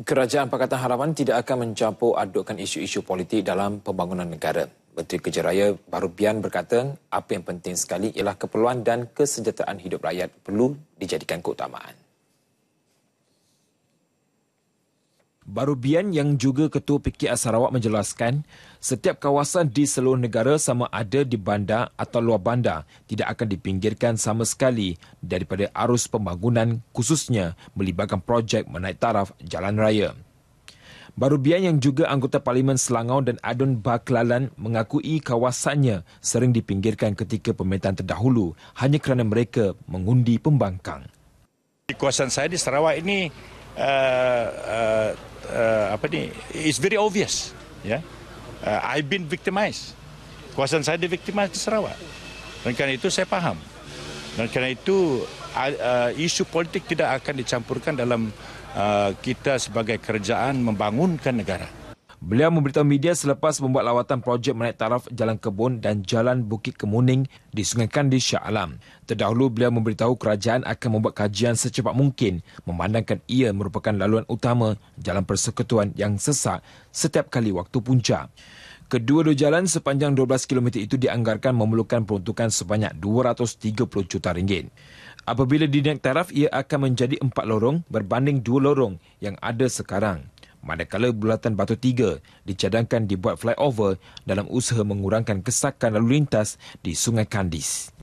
Kerajaan Pakatan Harapan tidak akan mencampur adukkan isu-isu politik dalam pembangunan negara. Menteri Kerja Raya Barubian berkata, apa yang penting sekali ialah keperluan dan kesejahteraan hidup rakyat perlu dijadikan keutamaan. Barubian yang juga Ketua PKR Sarawak menjelaskan, setiap kawasan di seluruh negara sama ada di bandar atau luar bandar tidak akan dipinggirkan sama sekali daripada arus pembangunan khususnya melibatkan projek menaik taraf jalan raya. Barubian yang juga anggota Parlimen Selangau dan Adun Baklalan mengakui kawasannya sering dipinggirkan ketika pemerintahan terdahulu hanya kerana mereka mengundi pembangkang. Di kawasan saya di Sarawak ini Uh, uh, uh, apa ni it's very obvious ya yeah? uh, i've been victimized kawasan saya di-victimize di Sarawak dan kerana itu saya faham dan kerana itu uh, uh isu politik tidak akan dicampurkan dalam uh, kita sebagai kerajaan membangunkan negara Beliau memberitahu media selepas membuat lawatan projek menaik taraf Jalan Kebun dan Jalan Bukit Kemuning di Sungai Kandis Shah Alam. Terdahulu beliau memberitahu kerajaan akan membuat kajian secepat mungkin memandangkan ia merupakan laluan utama jalan persekutuan yang sesak setiap kali waktu puncak. Kedua-dua jalan sepanjang 12 km itu dianggarkan memerlukan peruntukan sebanyak 230 juta ringgit. Apabila dinaik taraf, ia akan menjadi empat lorong berbanding dua lorong yang ada sekarang manakala bulatan batu tiga dicadangkan dibuat flyover dalam usaha mengurangkan kesakan lalu lintas di Sungai Kandis.